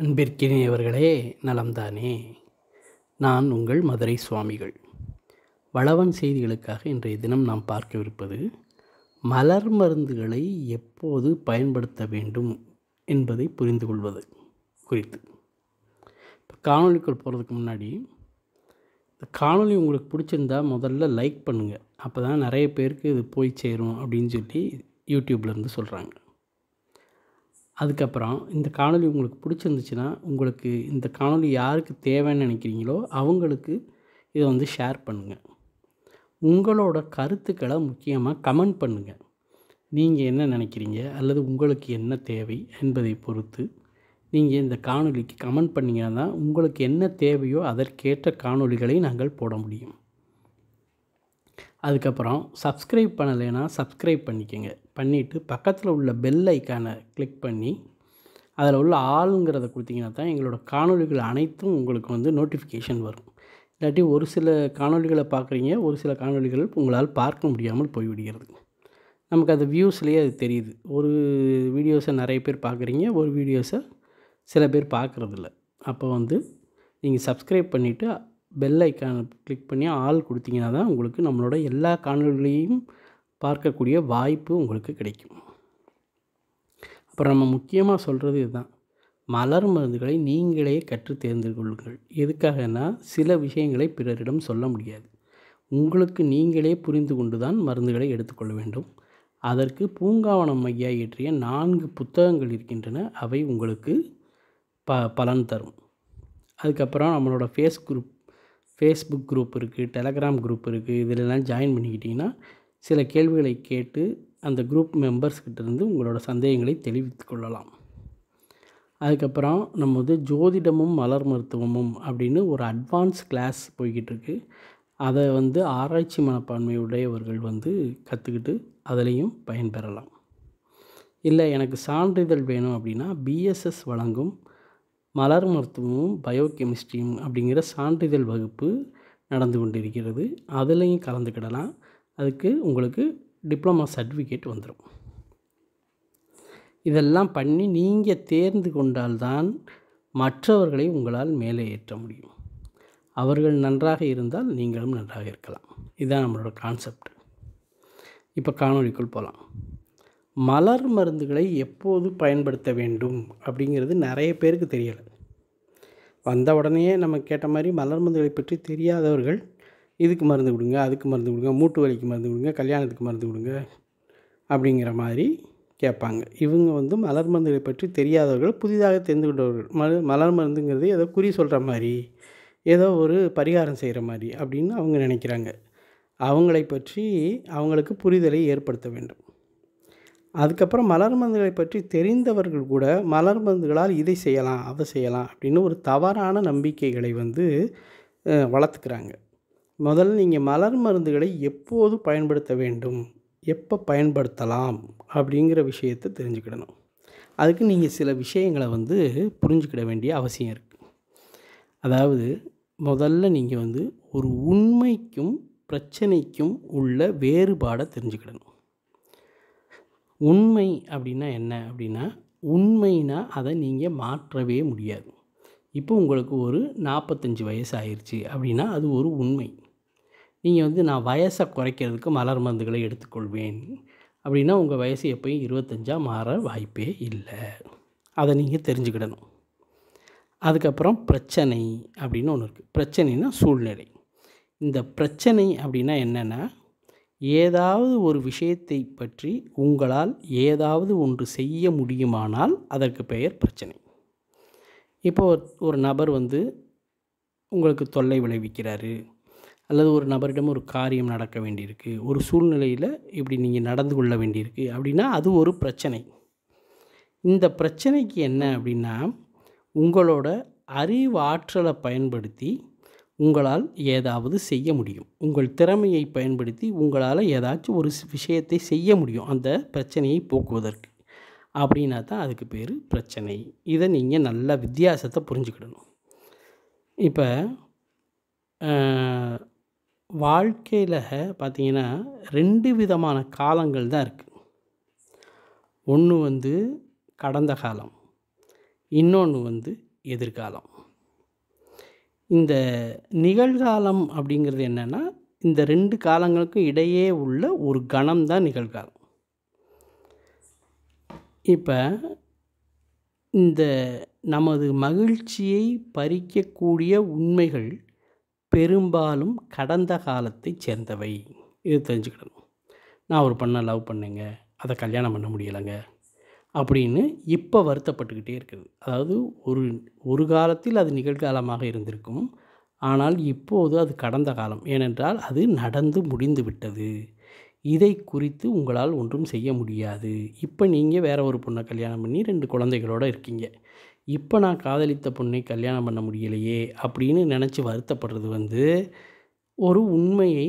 அன்பிற்கினியவர்களே நலம்தானே நான் உங்கள் மதுரை சுவாமிகள் வளவன் செய்திகளுக்காக இன்றைய தினம் நாம் பார்க்கவிருப்பது மலர் மருந்துகளை எப்போது பயன்படுத்த வேண்டும் என்பதை புரிந்து கொள்வது குறித்து இப்போ காணொலிக்குள் போகிறதுக்கு முன்னாடி இந்த காணொலி உங்களுக்கு பிடிச்சிருந்தா முதல்ல லைக் பண்ணுங்கள் அப்போ தான் நிறைய பேருக்கு இது போய் சேரும் அப்படின்னு சொல்லி யூடியூப்லேருந்து சொல்கிறாங்க அதுக்கப்புறம் இந்த காணொலி உங்களுக்கு பிடிச்சிருந்துச்சுன்னா உங்களுக்கு இந்த காணொலி யாருக்கு தேவைன்னு நினைக்கிறீங்களோ அவங்களுக்கு இதை வந்து ஷேர் பண்ணுங்கள் உங்களோட கருத்துக்களை முக்கியமாக கமெண்ட் பண்ணுங்கள் நீங்கள் என்ன நினைக்கிறீங்க அல்லது உங்களுக்கு என்ன தேவை என்பதை பொறுத்து நீங்கள் இந்த காணொலிக்கு கமெண்ட் பண்ணிங்கன்னா தான் உங்களுக்கு என்ன தேவையோ அதற்கேற்ற காணொலிகளை நாங்கள் போட முடியும் அதுக்கப்புறம் சப்ஸ்கிரைப் பண்ணலைன்னா சப்ஸ்கிரைப் பண்ணிக்கோங்க பண்ணிவிட்டு பக்கத்தில் உள்ள பெல் ஐக்கானை கிளிக் பண்ணி அதில் உள்ள ஆளுங்கிறத கொடுத்தீங்கன்னா தான் எங்களோட காணொலிகள் அனைத்தும் உங்களுக்கு வந்து நோட்டிஃபிகேஷன் வரும் இல்லாட்டி ஒரு சில காணொலிகளை பார்க்குறீங்க ஒரு சில காணொலிகள் உங்களால் பார்க்க முடியாமல் போய்விடுகிறது நமக்கு அது வியூஸ்லேயே அது தெரியுது ஒரு வீடியோஸை நிறைய பேர் பார்க்குறீங்க ஒரு வீடியோஸை சில பேர் பார்க்குறதில்ல அப்போ வந்து நீங்கள் சப்ஸ்கிரைப் பண்ணிவிட்டு பெல் ஐக்கானை கிளிக் பண்ணி ஆள் கொடுத்தீங்கன்னா தான் உங்களுக்கு நம்மளோட எல்லா காணொலிகளையும் பார்க்கக்கூடிய வாய்ப்பு உங்களுக்கு கிடைக்கும் அப்புறம் நம்ம முக்கியமாக சொல்கிறது இதுதான் மலர் மருந்துகளை நீங்களே கற்று தேர்ந்து கொள்ளுங்கள் எதுக்காகனா சில விஷயங்களை பிறரிடம் சொல்ல முடியாது உங்களுக்கு நீங்களே புரிந்து கொண்டு தான் மருந்துகளை எடுத்துக்கொள்ள வேண்டும் அதற்கு பூங்காவனம் ஐயா இயற்றிய நான்கு புத்தகங்கள் இருக்கின்றன அவை உங்களுக்கு ப பலன் தரும் அதுக்கப்புறம் நம்மளோட ஃபேஸ் குரூப் ஃபேஸ்புக் குரூப் இருக்குது டெலகிராம் குரூப் இருக்குது இதிலெல்லாம் ஜாயின் பண்ணிக்கிட்டிங்கன்னா சில கேள்விகளை கேட்டு அந்த குரூப் இருந்து உங்களோட சந்தேகங்களை தெளிவித்து கொள்ளலாம் அதுக்கப்புறம் நம்ம வந்து ஜோதிடமும் மலர் மருத்துவமும் அப்படின்னு ஒரு அட்வான்ஸ் கிளாஸ் போய்கிட்டுருக்கு அதை வந்து ஆராய்ச்சி மனப்பான்மையுடையவர்கள் வந்து கற்றுக்கிட்டு அதிலையும் பயன்பெறலாம் இல்லை எனக்கு சான்றிதழ் வேணும் அப்படின்னா பிஎஸ்எஸ் வழங்கும் மலர் மருத்துவமும் பயோகெமிஸ்ட்ரியும் அப்படிங்கிற சான்றிதழ் வகுப்பு நடந்து கொண்டிருக்கிறது அதுலேயும் கலந்துக்கிடலாம் அதுக்கு உங்களுக்கு டிப்ளமா சர்டிஃபிகேட் வந்துடும் இதெல்லாம் பண்ணி நீங்கள் தேர்ந்து கொண்டால்தான் மற்றவர்களை உங்களால் மேலே ஏற்ற முடியும் அவர்கள் நன்றாக இருந்தால் நீங்களும் நன்றாக இருக்கலாம் இதுதான் நம்மளோட கான்செப்ட் இப்போ காணொலிக்குள் போகலாம் மலர் மருந்துகளை எப்போது பயன்படுத்த வேண்டும் அப்படிங்கிறது நிறைய பேருக்கு தெரியலை வந்த உடனே நம்ம கேட்ட மாதிரி மலர் மருந்துகளை பற்றி தெரியாதவர்கள் இதுக்கு மருந்து கொடுங்க அதுக்கு மருந்து கொடுங்க மூட்டு வலிக்கு மருந்து கொடுங்க கல்யாணத்துக்கு மருந்து கொடுங்க அப்படிங்கிற மாதிரி கேட்பாங்க இவங்க வந்து மலர் மருந்துகளை பற்றி தெரியாதவர்கள் புதிதாக தெரிந்து கொண்டவர்கள் மலர் மலர் மருந்துங்கிறது ஏதோ குறி சொல்கிற மாதிரி ஏதோ ஒரு பரிகாரம் செய்கிற மாதிரி அப்படின்னு அவங்க நினைக்கிறாங்க அவங்களை பற்றி அவங்களுக்கு புரிதலை ஏற்படுத்த வேண்டும் அதுக்கப்புறம் மலர் மருந்துகளை பற்றி தெரிந்தவர்கள் கூட மலர் மருந்துகளால் இதை செய்யலாம் அதை செய்யலாம் அப்படின்னு ஒரு தவறான நம்பிக்கைகளை வந்து வளர்த்துக்கிறாங்க முதல்ல நீங்கள் மலர் மருந்துகளை எப்போது பயன்படுத்த வேண்டும் எப்போ பயன்படுத்தலாம் அப்படிங்கிற விஷயத்தை தெரிஞ்சுக்கிடணும் அதுக்கு நீங்கள் சில விஷயங்களை வந்து புரிஞ்சுக்கிட வேண்டிய அவசியம் இருக்குது அதாவது முதல்ல நீங்கள் வந்து ஒரு உண்மைக்கும் பிரச்சனைக்கும் உள்ள வேறுபாடை தெரிஞ்சுக்கிடணும் உண்மை அப்படின்னா என்ன அப்படின்னா உண்மைனா அதை நீங்கள் மாற்றவே முடியாது இப்போ உங்களுக்கு ஒரு நாற்பத்தஞ்சு வயசு ஆயிடுச்சு அப்படின்னா அது ஒரு உண்மை நீங்கள் வந்து நான் வயசை குறைக்கிறதுக்கு மலர் மருந்துகளை எடுத்துக்கொள்வேன் அப்படின்னா உங்கள் வயசு எப்போயும் இருபத்தஞ்சாக மாற வாய்ப்பே இல்லை அதை நீங்கள் தெரிஞ்சுக்கிடணும் அதுக்கப்புறம் பிரச்சனை அப்படின்னு ஒன்று இருக்குது பிரச்சனைனா சூழ்நிலை இந்த பிரச்சனை அப்படின்னா என்னென்னா ஏதாவது ஒரு விஷயத்தை பற்றி உங்களால் ஏதாவது ஒன்று செய்ய முடியுமானால் அதற்கு பெயர் பிரச்சனை இப்போ ஒரு நபர் வந்து உங்களுக்கு தொல்லை விளைவிக்கிறாரு அல்லது ஒரு நபரிடம் ஒரு காரியம் நடக்க வேண்டியிருக்கு ஒரு சூழ்நிலையில் இப்படி நீங்கள் நடந்து கொள்ள வேண்டியிருக்கு அப்படின்னா அது ஒரு பிரச்சனை இந்த பிரச்சனைக்கு என்ன அப்படின்னா உங்களோட அறிவாற்றலை பயன்படுத்தி உங்களால் ஏதாவது செய்ய முடியும் உங்கள் திறமையை பயன்படுத்தி உங்களால் ஏதாச்சும் ஒரு விஷயத்தை செய்ய முடியும் அந்த பிரச்சனையை போக்குவதற்கு அப்படின்னா தான் அதுக்கு பேர் பிரச்சனை இதை நீங்கள் நல்ல வித்தியாசத்தை புரிஞ்சுக்கிடணும் இப்போ வாழ்க்கையில் பார்த்திங்கன்னா ரெண்டு விதமான காலங்கள் தான் இருக்குது ஒன்று வந்து கடந்த காலம் இன்னொன்று வந்து எதிர்காலம் இந்த நிகழ்காலம் அப்படிங்கிறது என்னென்னா இந்த ரெண்டு காலங்களுக்கும் இடையே உள்ள ஒரு கணம் தான் நிகழ்காலம் இப்போ இந்த நமது மகிழ்ச்சியை பறிக்கக்கூடிய உண்மைகள் பெரும்பாலும் கடந்த காலத்தை சேர்ந்தவை இது தெரிஞ்சுக்கிடணும் நான் ஒரு பண்ண லவ் பண்ணுங்க அதை கல்யாணம் பண்ண முடியலைங்க அப்படின்னு இப்போ வருத்தப்பட்டுக்கிட்டே இருக்குது அதாவது ஒரு ஒரு காலத்தில் அது நிகழ்காலமாக இருந்திருக்கும் ஆனால் இப்போது அது கடந்த காலம் ஏனென்றால் அது நடந்து முடிந்து விட்டது இதை குறித்து உங்களால் ஒன்றும் செய்ய முடியாது இப்போ நீங்கள் வேற ஒரு பொண்ணை கல்யாணம் பண்ணி ரெண்டு குழந்தைகளோடு இருக்கீங்க இப்போ நான் காதலித்த பொண்ணை கல்யாணம் பண்ண முடியலையே அப்படின்னு நினச்சி வருத்தப்படுறது வந்து ஒரு உண்மையை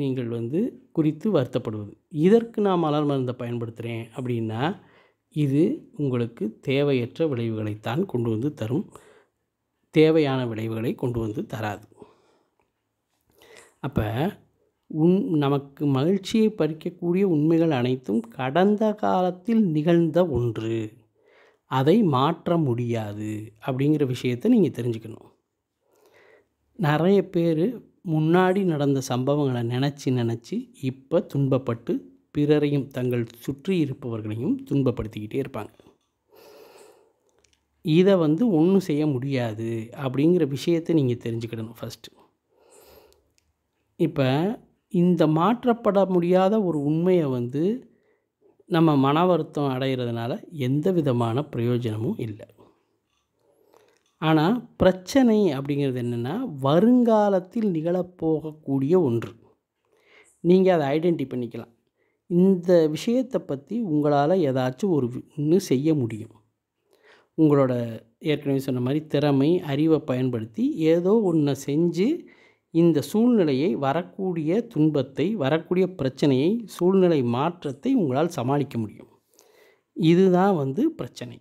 நீங்கள் வந்து குறித்து வருத்தப்படுவது இதற்கு நான் மலர் மருந்தை பயன்படுத்துகிறேன் அப்படின்னா இது உங்களுக்கு தேவையற்ற விளைவுகளைத்தான் கொண்டு வந்து தரும் தேவையான விளைவுகளை கொண்டு வந்து தராது அப்போ உன் நமக்கு மகிழ்ச்சியை பறிக்கக்கூடிய உண்மைகள் அனைத்தும் கடந்த காலத்தில் நிகழ்ந்த ஒன்று அதை மாற்ற முடியாது அப்படிங்கிற விஷயத்தை நீங்கள் தெரிஞ்சுக்கணும் நிறைய பேர் முன்னாடி நடந்த சம்பவங்களை நினச்சி நினச்சி இப்போ துன்பப்பட்டு பிறரையும் தங்கள் சுற்றி இருப்பவர்களையும் துன்பப்படுத்திக்கிட்டே இருப்பாங்க இதை வந்து ஒன்றும் செய்ய முடியாது அப்படிங்கிற விஷயத்தை நீங்கள் தெரிஞ்சுக்கிடணும் ஃபஸ்ட்டு இப்போ இந்த மாற்றப்பட முடியாத ஒரு உண்மையை வந்து நம்ம மன வருத்தம் அடைகிறதுனால எந்த விதமான பிரயோஜனமும் இல்லை ஆனால் பிரச்சனை அப்படிங்கிறது என்னென்னா வருங்காலத்தில் நிகழப்போகக்கூடிய ஒன்று நீங்கள் அதை ஐடென்டி பண்ணிக்கலாம் இந்த விஷயத்தை பற்றி உங்களால் ஏதாச்சும் ஒரு ஒன்று செய்ய முடியும் உங்களோட ஏற்கனவே சொன்ன மாதிரி திறமை அறிவை பயன்படுத்தி ஏதோ ஒன்றை செஞ்சு இந்த சூழ்நிலையை வரக்கூடிய துன்பத்தை வரக்கூடிய பிரச்சனையை சூழ்நிலை மாற்றத்தை உங்களால் சமாளிக்க முடியும் இதுதான் வந்து பிரச்சனை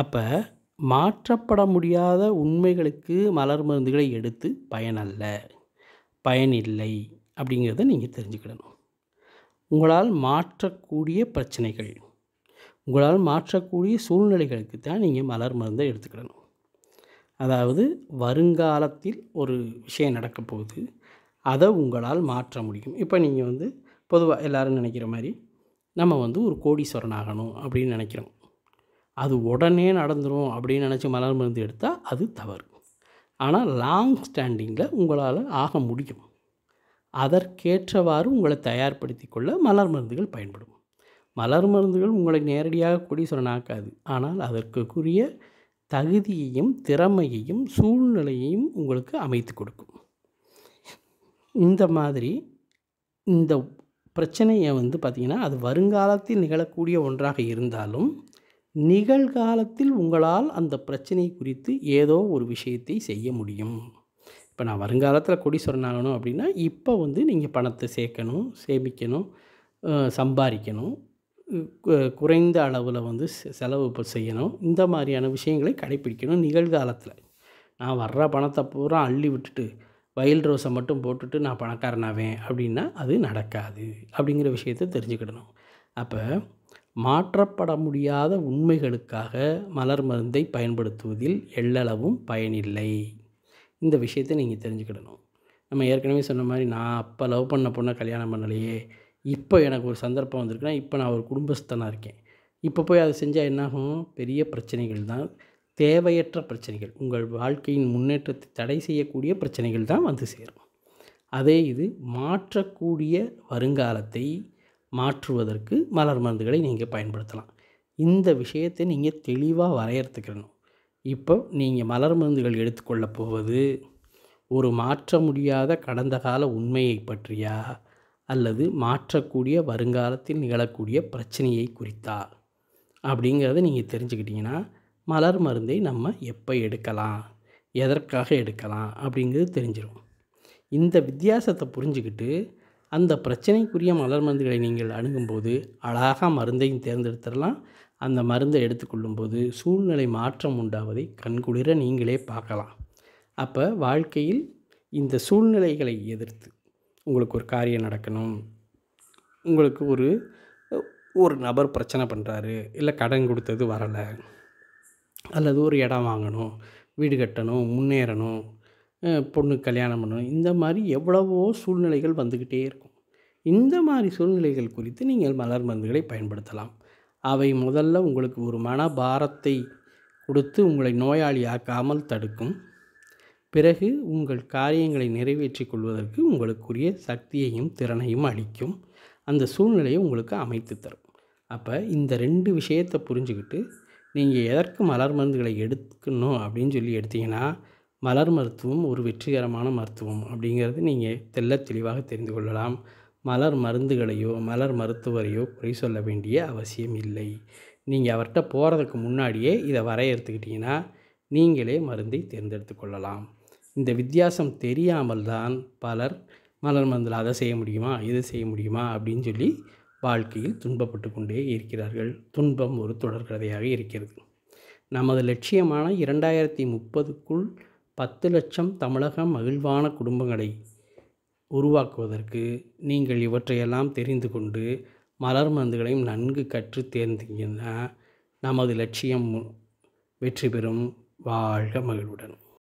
அப்போ மாற்றப்பட முடியாத உண்மைகளுக்கு மலர் மருந்துகளை எடுத்து பயனல்ல பயனில்லை அப்படிங்கிறத நீங்கள் தெரிஞ்சுக்கிடணும் உங்களால் மாற்றக்கூடிய பிரச்சனைகள் உங்களால் மாற்றக்கூடிய சூழ்நிலைகளுக்கு தான் நீங்கள் மலர் மருந்தை எடுத்துக்கிடணும் அதாவது வருங்காலத்தில் ஒரு விஷயம் நடக்க போகுது அதை உங்களால் மாற்ற முடியும் இப்போ நீங்கள் வந்து பொதுவாக எல்லோரும் நினைக்கிற மாதிரி நம்ம வந்து ஒரு கோடீஸ்வரன் ஆகணும் அப்படின்னு நினைக்கிறோம் அது உடனே நடந்துடும் அப்படின்னு நினச்சி மலர் மருந்து எடுத்தால் அது தவறு ஆனால் லாங் ஸ்டாண்டிங்கில் உங்களால் ஆக முடியும் அதற்கேற்றவாறு உங்களை தயார்படுத்தி கொள்ள மலர் மருந்துகள் பயன்படும் மலர் மருந்துகள் உங்களை நேரடியாக ஆக்காது ஆனால் அதற்குரிய தகுதியையும் திறமையையும் சூழ்நிலையையும் உங்களுக்கு அமைத்து கொடுக்கும் இந்த மாதிரி இந்த பிரச்சனையை வந்து பார்த்திங்கன்னா அது வருங்காலத்தில் நிகழக்கூடிய ஒன்றாக இருந்தாலும் நிகழ்காலத்தில் உங்களால் அந்த பிரச்சனை குறித்து ஏதோ ஒரு விஷயத்தை செய்ய முடியும் இப்போ நான் வருங்காலத்தில் கொடி ஆகணும் அப்படின்னா இப்போ வந்து நீங்கள் பணத்தை சேர்க்கணும் சேமிக்கணும் சம்பாதிக்கணும் குறைந்த அளவில் வந்து செலவு இப்போ செய்யணும் இந்த மாதிரியான விஷயங்களை கடைப்பிடிக்கணும் நிகழ்காலத்தில் நான் வர்ற பணத்தை பூரா அள்ளி விட்டுட்டு வயல் ரோஸை மட்டும் போட்டுட்டு நான் பணக்காரனாவேன் அப்படின்னா அது நடக்காது அப்படிங்கிற விஷயத்த தெரிஞ்சுக்கிடணும் அப்போ மாற்றப்பட முடியாத உண்மைகளுக்காக மலர் மருந்தை பயன்படுத்துவதில் எள்ளளவும் பயனில்லை இந்த விஷயத்தை நீங்கள் தெரிஞ்சுக்கிடணும் நம்ம ஏற்கனவே சொன்ன மாதிரி நான் அப்போ லவ் பண்ண பொண்ணை கல்யாணம் பண்ணலையே இப்போ எனக்கு ஒரு சந்தர்ப்பம் வந்திருக்குன்னா இப்போ நான் ஒரு குடும்பஸ்தனாக இருக்கேன் இப்போ போய் அதை செஞ்சால் என்னாகும் பெரிய பிரச்சனைகள் தான் தேவையற்ற பிரச்சனைகள் உங்கள் வாழ்க்கையின் முன்னேற்றத்தை தடை செய்யக்கூடிய பிரச்சனைகள் தான் வந்து சேரும் அதே இது மாற்றக்கூடிய வருங்காலத்தை மாற்றுவதற்கு மலர் மருந்துகளை நீங்கள் பயன்படுத்தலாம் இந்த விஷயத்தை நீங்கள் தெளிவாக வரையறுத்துக்கிறணும் இப்போ நீங்கள் மலர் மருந்துகள் எடுத்துக்கொள்ளப் போவது ஒரு மாற்ற முடியாத கடந்த கால உண்மையை பற்றியா அல்லது மாற்றக்கூடிய வருங்காலத்தில் நிகழக்கூடிய பிரச்சனையை குறித்தா அப்படிங்கிறத நீங்கள் தெரிஞ்சுக்கிட்டிங்கன்னா மலர் மருந்தை நம்ம எப்போ எடுக்கலாம் எதற்காக எடுக்கலாம் அப்படிங்கிறது தெரிஞ்சிடும் இந்த வித்தியாசத்தை புரிஞ்சுக்கிட்டு அந்த பிரச்சனைக்குரிய மலர் மருந்துகளை நீங்கள் அணுகும்போது அழகாக மருந்தையும் தேர்ந்தெடுத்துடலாம் அந்த மருந்தை எடுத்துக்கொள்ளும்போது சூழ்நிலை மாற்றம் உண்டாவதை கண்குளிர நீங்களே பார்க்கலாம் அப்போ வாழ்க்கையில் இந்த சூழ்நிலைகளை எதிர்த்து உங்களுக்கு ஒரு காரியம் நடக்கணும் உங்களுக்கு ஒரு ஒரு நபர் பிரச்சனை பண்ணுறாரு இல்லை கடன் கொடுத்தது வரலை அல்லது ஒரு இடம் வாங்கணும் வீடு கட்டணும் முன்னேறணும் பொண்ணு கல்யாணம் பண்ணணும் இந்த மாதிரி எவ்வளவோ சூழ்நிலைகள் வந்துக்கிட்டே இருக்கும் இந்த மாதிரி சூழ்நிலைகள் குறித்து நீங்கள் மலர் மருந்துகளை பயன்படுத்தலாம் அவை முதல்ல உங்களுக்கு ஒரு மனபாரத்தை கொடுத்து உங்களை நோயாளியாக்காமல் தடுக்கும் பிறகு உங்கள் காரியங்களை நிறைவேற்றி கொள்வதற்கு உங்களுக்குரிய சக்தியையும் திறனையும் அளிக்கும் அந்த சூழ்நிலையை உங்களுக்கு அமைத்து தரும் அப்போ இந்த ரெண்டு விஷயத்தை புரிஞ்சுக்கிட்டு நீங்கள் எதற்கு மலர் மருந்துகளை எடுக்கணும் அப்படின்னு சொல்லி எடுத்திங்கன்னா மலர் மருத்துவம் ஒரு வெற்றிகரமான மருத்துவம் அப்படிங்கிறது நீங்கள் தெல்ல தெளிவாக தெரிந்து கொள்ளலாம் மலர் மருந்துகளையோ மலர் மருத்துவரையோ குறை சொல்ல வேண்டிய அவசியம் இல்லை நீங்கள் அவர்கிட்ட போகிறதுக்கு முன்னாடியே இதை வரையறுத்துக்கிட்டிங்கன்னா நீங்களே மருந்தை தேர்ந்தெடுத்து கொள்ளலாம் இந்த வித்தியாசம் தெரியாமல் தான் பலர் மலர் மருந்தில் அதை செய்ய முடியுமா இதை செய்ய முடியுமா அப்படின்னு சொல்லி வாழ்க்கையில் துன்பப்பட்டு கொண்டே இருக்கிறார்கள் துன்பம் ஒரு தொடர்கதையாக இருக்கிறது நமது லட்சியமான இரண்டாயிரத்தி முப்பதுக்குள் பத்து லட்சம் தமிழக மகிழ்வான குடும்பங்களை உருவாக்குவதற்கு நீங்கள் இவற்றையெல்லாம் தெரிந்து கொண்டு மலர் மருந்துகளையும் நன்கு கற்று தேர்ந்தீங்கன்னா நமது லட்சியம் வெற்றி பெறும் வாழ்க மகிழ்வுடன்